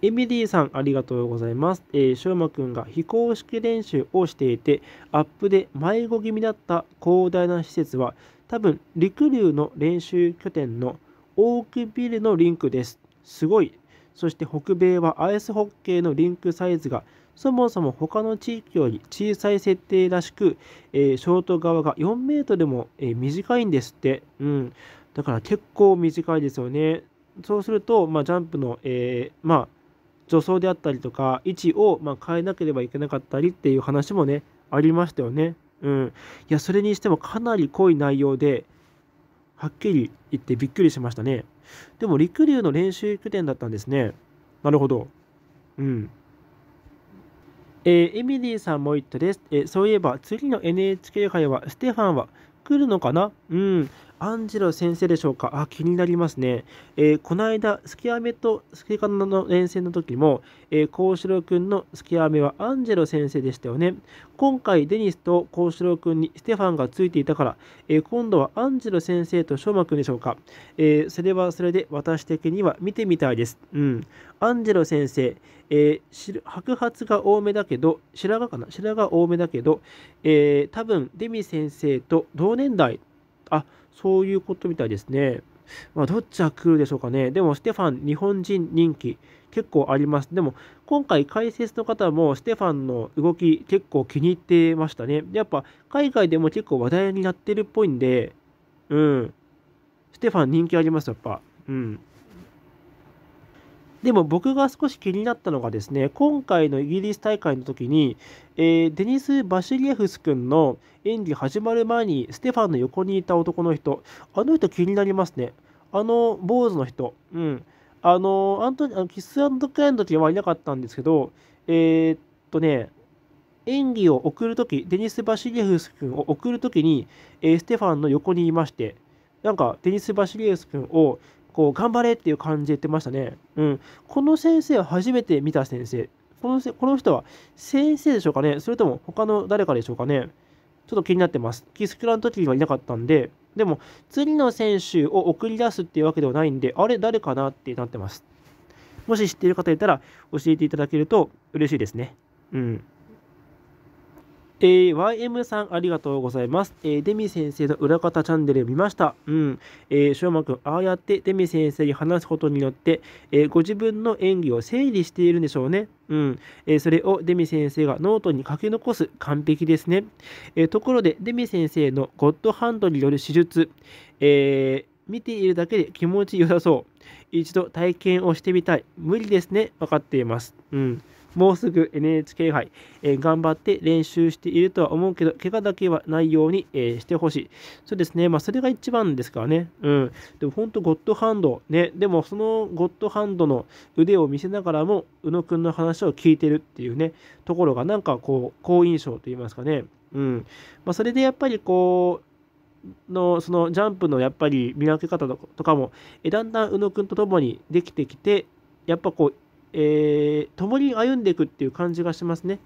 MD さん、ありがとうございます。えー、しょうまくんが非公式練習をしていて、アップで迷子気味だった広大な施設は、多分、陸流の練習拠点のオークビルのリンクです。すごい。そして北米はアイスホッケーのリンクサイズがそもそも他の地域より小さい設定らしく、えー、ショート側が4メートルも、えー、短いんですって。うん。だから結構短いですよね。そうすると、まあ、ジャンプの、えー、まあ、助走であったりとか位置をま変えなければいけなかったりっていう話もねありましたよね。うん、いやそれにしてもかなり濃い内容ではっきり言ってびっくりしましたね。でも陸流の練習拠点だったんですね。なるほど。うん。えー、エミリーさんも言ったです。えー、そういえば次の NHK 杯はステファンは来るのかなうん。アンジェロ先生でしょうかあ、気になりますね。えー、この間、スキアメとスケカナの連戦の時も、えー、幸四郎くんのスキアメはアンジェロ先生でしたよね。今回、デニスと幸四郎くんにステファンがついていたから、えー、今度はアンジェロ先生と翔馬くんでしょうか。えー、それはそれで私的には見てみたいです。うん。アンジェロ先生、えー、白髪が多めだけど、白髪かな白髪多めだけど、えー、多分デミ先生と同年代、あ、そういうことみたいですね。まあ、どっちが来るでしょうかね。でも、ステファン、日本人人気、結構あります。でも、今回、解説の方も、ステファンの動き、結構気に入ってましたね。やっぱ、海外でも結構話題になってるっぽいんで、うん。ステファン人気あります、やっぱ。うん。でも僕が少し気になったのがですね、今回のイギリス大会の時に、えー、デニス・バシリエフス君の演技始まる前に、ステファンの横にいた男の人、あの人気になりますね。あの、坊主の人。うん。あの、アントニあのキスアンドクライの時はいなかったんですけど、えー、っとね、演技を送る時、デニス・バシリエフス君を送る時に、えー、ステファンの横にいまして、なんかデニス・バシリエフス君をこう頑張れっていう感じで言ってましたね。うん。この先生は初めて見た先生。このこの人は先生でしょうかねそれとも他の誰かでしょうかねちょっと気になってます。キスクラの時にはいなかったんで、でも次の選手を送り出すっていうわけではないんで、あれ誰かなってなってます。もし知っている方いたら教えていただけると嬉しいですね。うん。えー、YM さんありがとうございます。えー、デミ先生の裏方チャンネル見ました。うん。えー、しょうまくん、ああやってデミ先生に話すことによって、えー、ご自分の演技を整理しているんでしょうね。うん。えー、それをデミ先生がノートに書き残す完璧ですね。えところで、デミ先生のゴッドハンドによる手術、え見ているだけで気持ちよさそう。一度体験をしてみたい。無理ですね。分かっています。うん。もうすぐ NHK 杯、えー、頑張って練習しているとは思うけど、怪我だけはないように、えー、してほしい。そうですね、まあ、それが一番ですからね。うん。でも本当、ゴッドハンド、ね、でもそのゴッドハンドの腕を見せながらも、宇野くんの話を聞いてるっていうね、ところが、なんかこう、好印象といいますかね。うんまあ、それでやっぱりこう、のそのジャンプのやっぱり見分け方とかもえだんだん宇野くんと共にできてきてやっぱこうえー、共に歩んでいくっていう感じがしますね。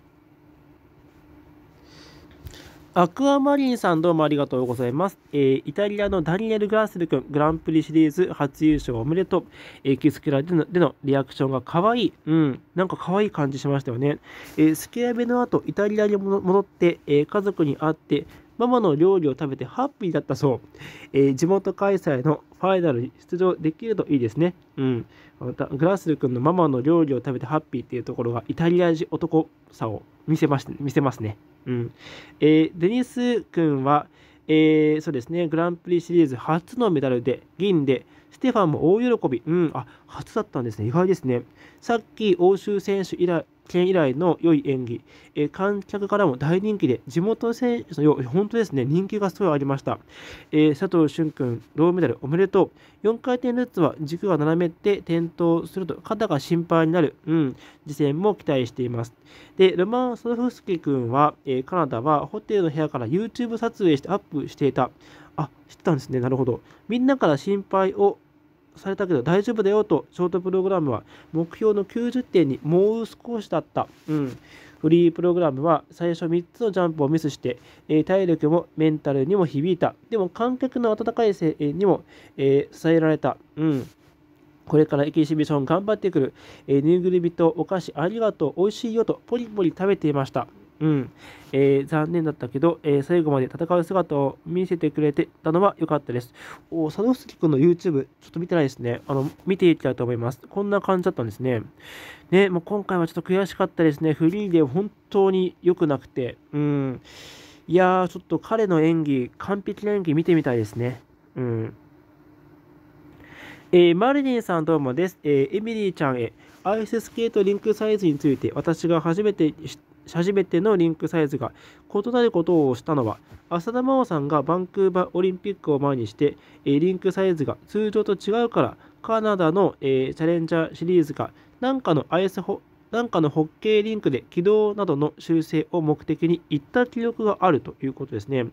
アクアマリンさんどうもありがとうございます。えー、イタリアのダニエル・グラスル君、グランプリシリーズ初優勝おめでとう。エキスクラでのでのリアクションが可愛い。うん、なんか可愛い感じしましたよね。えー、スケアベの後、イタリアに戻って、えー、家族に会って、ママの料理を食べてハッピーだったそう。えー、地元開催のファイナル出場できるといいですね。うん。また、グラスル君のママの料理を食べてハッピーっていうところがイタリア人男さを見せました、見せますね。うん。えー、デニス君は、えー、そうですね、グランプリシリーズ初のメダルで、銀で、ステファンも大喜び。うん、あ、初だったんですね。意外ですね。さっき欧州選手以来県以来の良い演技、え観客からも大人気で、地元選手のよう、本当ですね、人気がすごいありました。えー、佐藤俊君、銅メダルおめでとう。4回転ルッツは軸が斜めて転倒すると肩が心配になる、うん、次戦も期待しています。で、ロマン・ソフスキ君は、えー、カナダはホテルの部屋から YouTube 撮影してアップしていた。あ、知ったんですね。なるほど。みんなから心配をされたけど大丈夫だよとショートプログラムは目標の90点にもう少しだった、うん、フリープログラムは最初3つのジャンプをミスして、えー、体力もメンタルにも響いたでも観客の温かい声援にも、えー、支えられた、うん、これからエキシビション頑張ってくる、えー、ぬいぐるみとお菓子ありがとう、美味しいよとポリポリ食べていました。うん。えー、残念だったけど、えー、最後まで戦う姿を見せてくれてたのは良かったです。お佐スキ君の YouTube、ちょっと見てないですね。あの、見ていきたいと思います。こんな感じだったんですね。ね、もう今回はちょっと悔しかったですね。フリーで本当に良くなくて。うん。いやー、ちょっと彼の演技、完璧な演技見てみたいですね。うん。えー、マリリンさんどうもです。えー、エミリーちゃんへ、アイススケートリンクサイズについて私が初めて知った初めてのリンクサイズが異なることをしたのは浅田真央さんがバンクーバーオリンピックを前にしてリンクサイズが通常と違うからカナダのチャレンジャーシリーズがなんかのアイスホなんかのホッケーリンクで軌道などの修正を目的に行った記録があるということですね。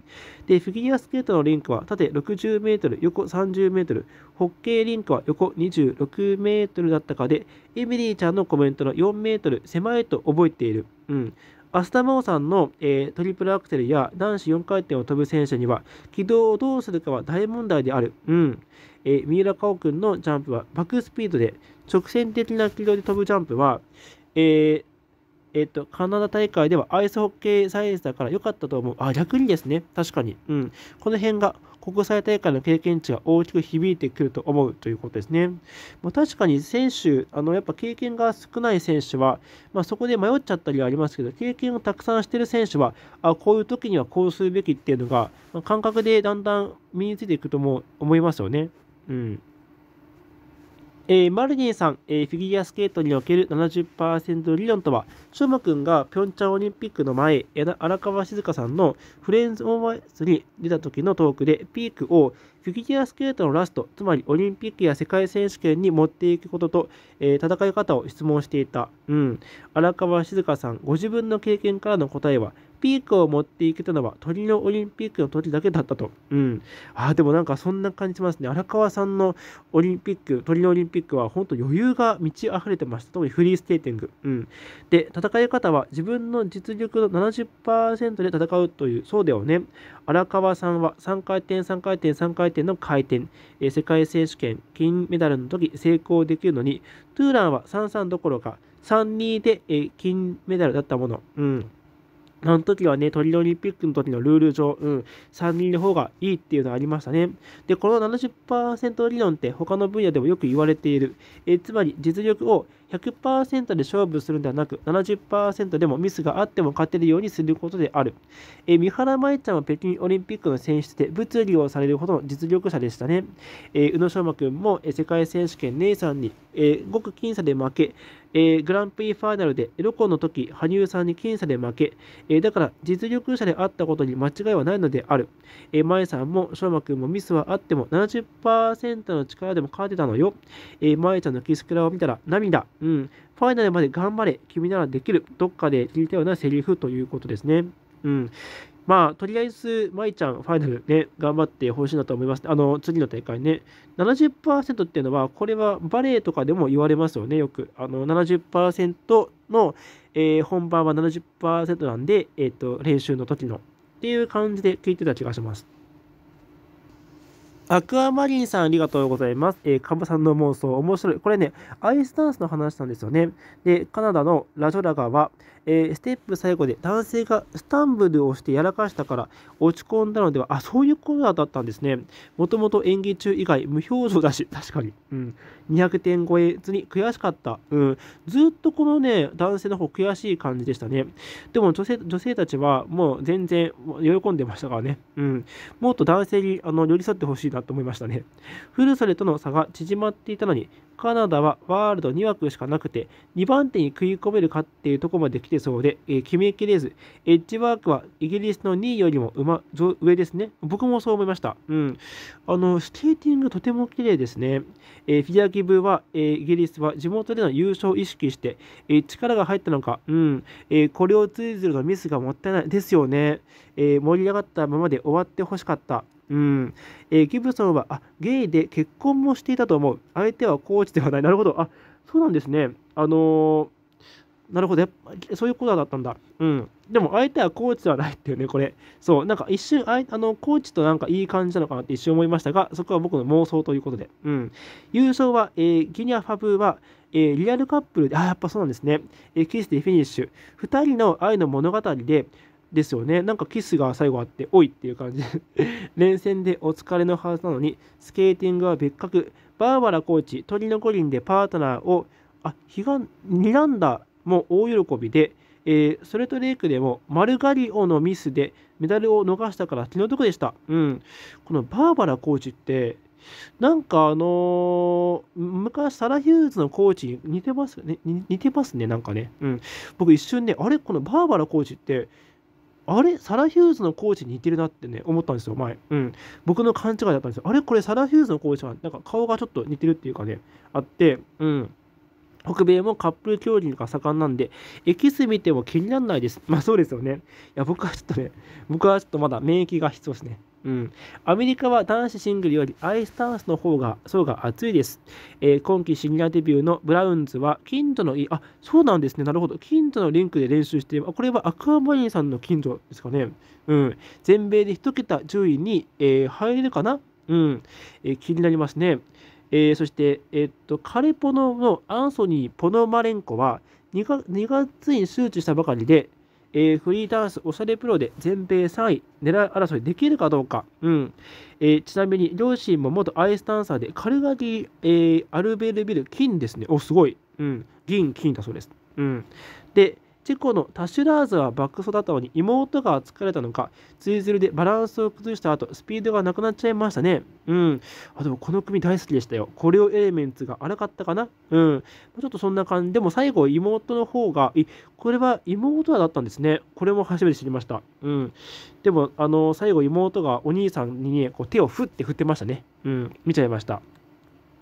で、フィギュアスケートのリンクは縦60メートル、横30メートル、ホッケーリンクは横26メートルだったかで、エミリーちゃんのコメントの4メートル狭いと覚えている。うん。アスタマオさんの、えー、トリプルアクセルや男子4回転を飛ぶ選手には軌道をどうするかは大問題である。うん。えー、三浦佳生君のジャンプはバックスピードで直線的な軌道で飛ぶジャンプは、えーえっと、カナダ大会ではアイスホッケーサイエンスだから良かったと思う。あ、逆にですね。確かに。うん。この辺が国際大会の経験値が大きく響いてくると思うということですね。まあ、確かに選手、あの、やっぱ経験が少ない選手は、まあ、そこで迷っちゃったりはありますけど、経験をたくさんしてる選手は、あ、こういう時にはこうするべきっていうのが、まあ、感覚でだんだん身についていくとも思いますよね。うん。えー、マルニーさん、えー、フィギュアスケートにおける70%理論とは、ショーマ君がピョンチャンオリンピックの前、荒川静香さんのフレンズ・オーバースに出た時のトークで、ピークをフィギュアスケートのラスト、つまりオリンピックや世界選手権に持っていくことと、えー、戦い方を質問していた。うん。荒川静香さん、ご自分の経験からの答えは、ピークを持っていけたのは鳥のオリンピックの時だけだったと。うん。ああ、でもなんかそんな感じしますね。荒川さんのオリンピック、鳥のオリンピックは本当余裕が満ち溢れてました。特にフリーステーティング。うん。で、戦い方は自分の実力の70%で戦うという、そうだよね。荒川さんは3回転、3回転、3回転の回転、えー、世界選手権、金メダルの時成功できるのに、トゥーランは33どころか、3-2で、えー、金メダルだったもの。うん。あの時はね、トリオリンピックの時のルール上、うん、3人の方がいいっていうのがありましたね。で、この70%理論って他の分野でもよく言われている。えつまり、実力を100%で勝負するんではなく、70%でもミスがあっても勝てるようにすることである。え三原舞ちゃんは北京オリンピックの選出で物理をされるほどの実力者でしたね。え宇野昌磨君も世界選手権姉さんにえー、ごく僅差で負け、えー、グランプリファイナルでロコの時、羽生さんに僅差で負け、えー、だから実力者であったことに間違いはないのである。えー、前さんも、翔馬君くんもミスはあっても70%の力でも勝てたのよ。えー、前ちゃんのキスクラを見たら涙。うん。ファイナルまで頑張れ。君ならできる。どっかで聞いたようなセリフということですね。うん。まあ、とりあえず、舞ちゃん、ファイナルね、頑張ってほしいなと思います。あの、次の大会ね。70%っていうのは、これはバレエとかでも言われますよね、よく。あの、70%の、えー、本番は70%なんで、えっ、ー、と、練習の時の。っていう感じで聞いてた気がします。アクアマリンさん、ありがとうございます。えー、カブさんの妄想、面白い。これね、アイスダンスの話なんですよね。で、カナダのラジョラは、えー、ステップ最後で男性がスタンブルをしてやらかしたから落ち込んだのでは、あ、そういうことだったんですね。もともと演技中以外無表情だし、確かに。うん。200点超えずに悔しかった。うん。ずっとこのね、男性の方悔しい感じでしたね。でも女性、女性たちはもう全然喜んでましたからね。うん。もっと男性にあの寄り添ってほしいなと思いましたね。フルソレとの差が縮まっていたのに、カナダはワールド2枠しかなくて、2番手に食い込めるかっていうところまで来てそうで、えー、決めきれず、エッジワークはイギリスの2位よりも、上ですね。僕もそう思いました。うん。あの、スケーティングとても綺麗ですね。えー、フィギュアギブは、えー、イギリスは地元での優勝を意識して、え力が入ったのか、うん、えこれを通ずるのミスがもったいないですよね。え盛り上がったままで終わってほしかった。うん。えー、ギブソンは、あ、ゲイで結婚もしていたと思う。相手はコーチではない。なるほど。あ、そうなんですね。あのー、なるほど。そういうことだったんだ。うん。でも、相手はコーチではないっていうね、これ。そう。なんか一瞬、ああのコーチとなんかいい感じなのかなって一瞬思いましたが、そこは僕の妄想ということで。うん。優勝は、えー、ギニア・ファブは、えー、リアルカップルで、あ、やっぱそうなんですね。えー、キスでフィニッシュ。2人の愛の物語で、ですよね。なんかキスが最後あって、おいっていう感じで 連戦でお疲れのはずなのに、スケーティングは別格。バーバラコーチ、鳥の五輪でパートナーを、あ、悲願、睨んだも大喜びで、えー、それとレイクでもマルガリオのミスでメダルを逃したから気の毒でした。うん。このバーバラコーチって、なんかあのー、昔サラ・ヒューズのコーチに似てますね。似てますね、なんかね。うん。僕一瞬ね、あれこのバーバラコーチってあれサラ・ヒューズのコーチに似てるなってね、思ったんですよ、前。うん。僕の勘違いだったんですよ。あれこれサラ・ヒューズのコーチは、なんか顔がちょっと似てるっていうかね、あって、うん。北米もカップル競技が盛んなんで、エキス見ても気にならないです。まあそうですよね。いや、僕はちょっとね、僕はちょっとまだ免疫が必要ですね。うん、アメリカは男子シングルよりアイスタンスの方が層が厚いです、えー、今季シニアデビューのブラウンズは近所のいあそうなんですねなるほど近所のリンクで練習していあこれはアクアマリンさんの近所ですかね、うん、全米で1桁10位に、えー、入れるかな、うんえー、気になりますね、えそして、えっとカレポノのアンソニー・ポノマレンコは2 ,2 月に周知したばかりでえー、フリーダンスおしゃれプロで全米3位、狙い争いできるかどうか。うん。えー、ちなみに、両親も元アイスダンサーで、カルガギ、えー、アルベルビル、金ですね。お、すごい。うん。銀、金だそうです。うん。で、チェコのタシュラーズはバック育だったのに妹が疲れたのか、ツイズルでバランスを崩した後、スピードがなくなっちゃいましたね。うん。あ、でもこの組大好きでしたよ。コレオエレメンツが荒かったかなうん。ちょっとそんな感じ。でも最後、妹の方が、い、これは妹だったんですね。これも初めて知りました。うん。でも、あの、最後妹がお兄さんにね、こう手を振って振ってましたね。うん。見ちゃいました。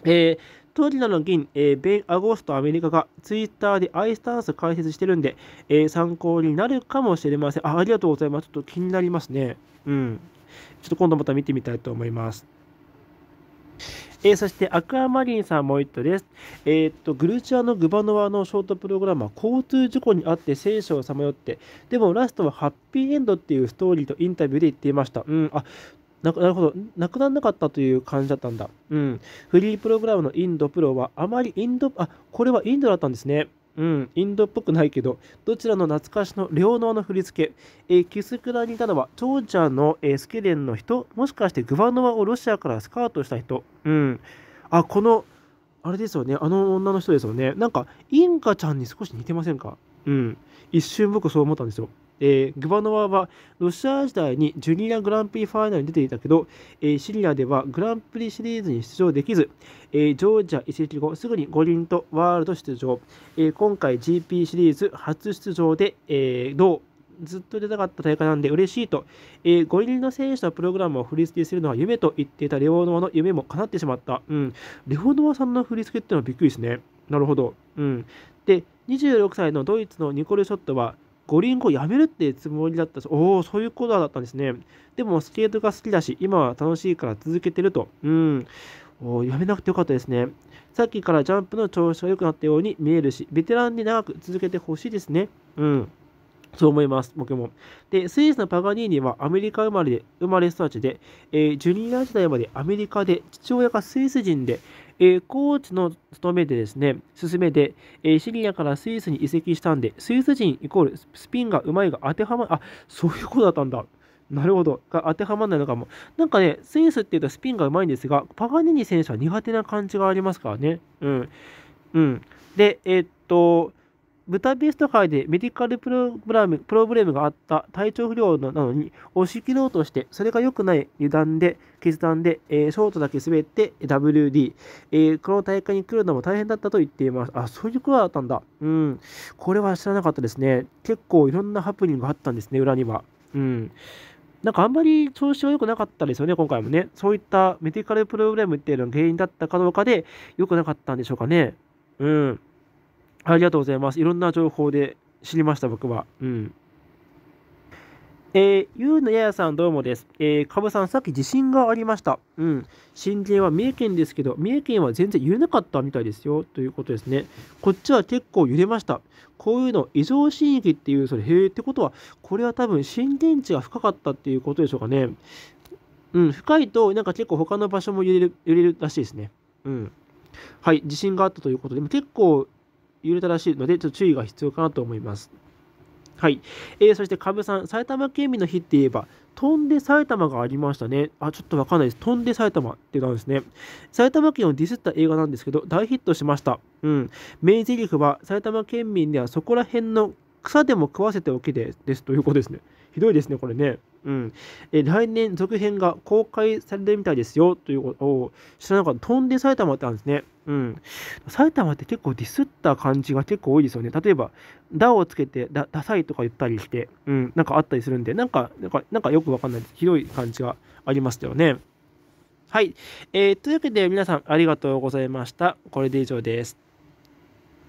えー、当時なの銀、えー、米、アゴスとアメリカがツイッターでアイスタンス解説してるんで、えー、参考になるかもしれません。あありがとうございます。ちょっと気になりますね。うん。ちょっと今度また見てみたいと思います。えー、そして、アクアマリンさんもう一度です。えー、っと、グルチアのグバノワのショートプログラムは交通事故に遭って聖書をさまよって、でもラストはハッピーエンドっていうストーリーとインタビューで言っていました。うん、あ、なるほど。なくならなかったという感じだったんだ。うん。フリープログラムのインドプロは、あまりインド、あ、これはインドだったんですね。うん、インドっぽくないけど、どちらの懐かしの両能の振り付け、えー、キスクラにいたのは、長者の、えー、スケレンの人、もしかしてグバノワをロシアからスカウトした人。うん。あ、この、あれですよね、あの女の人ですよね。なんか、インカちゃんに少し似てませんかうん。一瞬僕そう思ったんですよ。えー、グバノワはロシア時代にジュニアグランプリファイナルに出ていたけど、えー、シリアではグランプリシリーズに出場できず、えー、ジョージア移籍後すぐに五輪とワールド出場、え今回 GP シリーズ初出場で、えうずっと出たかった大会なんで嬉しいと、えー、五輪の選手のプログラムを振り付けするのは夢と言っていたレオノワの夢も叶ってしまった。うん。レオノワさんの振り付けってのはびっくりですね。なるほど。うん。で、26歳のドイツのニコル・ショットは、五輪後やめるってつもりだったおお、そういうことだったんですね。でも、スケートが好きだし、今は楽しいから続けてると。うん。おやめなくてよかったですね。さっきからジャンプの調子が良くなったように見えるし、ベテランで長く続けてほしいですね。うん。そう思います、僕も。で、スイスのパガニーニはアメリカ生まれで生まれ育ちで、えー、ジュニア時代までアメリカで、父親がスイス人で、えー、コーチの務めでですね、進めで、えー、シリアからスイスに移籍したんで、スイス人イコールスピンがうまいが当てはまあ、そういうことだったんだ。なるほど。が当てはまらないのかも。なんかね、スイスって言うとスピンがうまいんですが、パガニニ選手は苦手な感じがありますからね。うん。うん。で、えー、っと、豚ビスト界でメディカルプログラムプログラムがあった体調不良なのに押し切ろうとして、それが良くない油断で、決断で、えー、ショートだけ滑って WD、えー、この大会に来るのも大変だったと言っています。あ、そういうことだったんだ。うん。これは知らなかったですね。結構いろんなハプニングがあったんですね、裏には。うん。なんかあんまり調子が良くなかったですよね、今回もね。そういったメディカルプログラムっていうのが原因だったかどうかで良くなかったんでしょうかね。うん。ありがとうございます。いろんな情報で知りました、僕は。うん。えー、ゆうのややさんどうもです。えー、かぶさん、さっき地震がありました。うん。震源は三重県ですけど、三重県は全然揺れなかったみたいですよ。ということですね。こっちは結構揺れました。こういうの、異常震域っていう、それ、へえってことは、これは多分震源地が深かったっていうことでしょうかね。うん、深いと、なんか結構他の場所も揺れる、揺れるらしいですね。うん。はい、地震があったということで、結構揺れたらしいので、ちょっと注意が必要かなと思います。はい。えー、そして、かぶさん、埼玉県民の日って言えば、飛んで埼玉がありましたね。あ、ちょっとわかんないです。飛んで埼玉ってなんですね。埼玉県をディスった映画なんですけど、大ヒットしました。うん。名台詞は、埼玉県民ではそこら辺の草でも食わせておけでですということですね。ひどいですね、これね。うん、え来年続編が公開されるみたいですよということを知らなかった。飛んで埼玉ってあるんですね。うん。埼玉って結構ディスった感じが結構多いですよね。例えば、だをつけてだ、ダサいとか言ったりして、うん、なんかあったりするんで、なんか、なんか、なんかよくわかんないです。ひどい感じがありましたよね。はい。えー、というわけで皆さんありがとうございました。これで以上です。